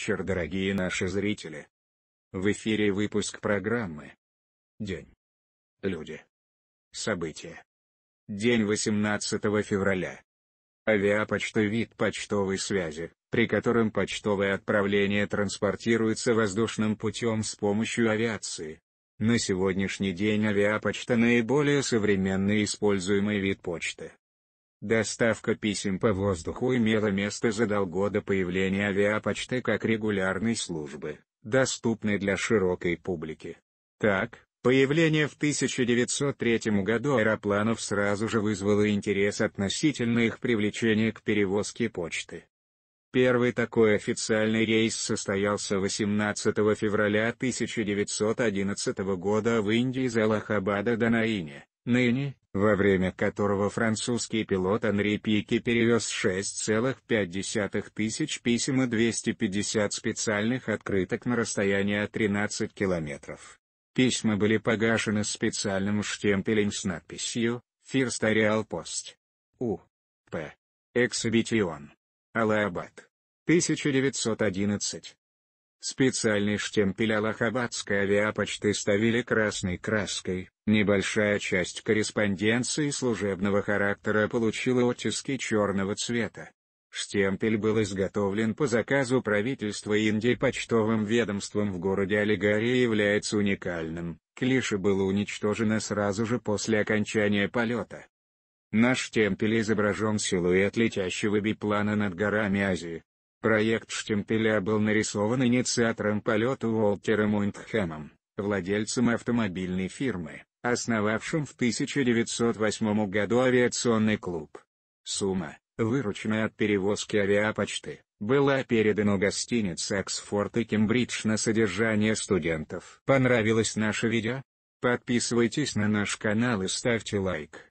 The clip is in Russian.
вечер, дорогие наши зрители! В эфире выпуск программы «День. Люди. События». День 18 февраля. Авиапочта – вид почтовой связи, при котором почтовое отправление транспортируется воздушным путем с помощью авиации. На сегодняшний день авиапочта – наиболее современный используемый вид почты. Доставка писем по воздуху имела место за долго до появления авиапочты как регулярной службы, доступной для широкой публики. Так, появление в 1903 году аэропланов сразу же вызвало интерес относительно их привлечения к перевозке почты. Первый такой официальный рейс состоялся 18 февраля 1911 года в Индии из Аллахабада до Наине ныне, во время которого французский пилот Анри Пике перевез 6,5 тысяч писем и 250 специальных открыток на расстояние 13 километров. Письма были погашены специальным штемпелем с надписью «First Aerial Post». У. П. Эксибитион. Аллаабад. 1911. Специальный штемпель Аллахабадской авиапочты ставили красной краской. Небольшая часть корреспонденции служебного характера получила оттиски черного цвета. Штемпель был изготовлен по заказу правительства Индии почтовым ведомством в городе Алигария и является уникальным. Клише было уничтожено сразу же после окончания полета. На штемпеле изображен силуэт летящего биплана над горами Азии. Проект штемпеля был нарисован инициатором полета Уолтером Уинтхэмом, владельцем автомобильной фирмы, основавшим в 1908 году авиационный клуб. Сумма, вырученная от перевозки авиапочты, была передана гостинице «Оксфорд» и «Кембридж» на содержание студентов. Понравилось наше видео? Подписывайтесь на наш канал и ставьте лайк.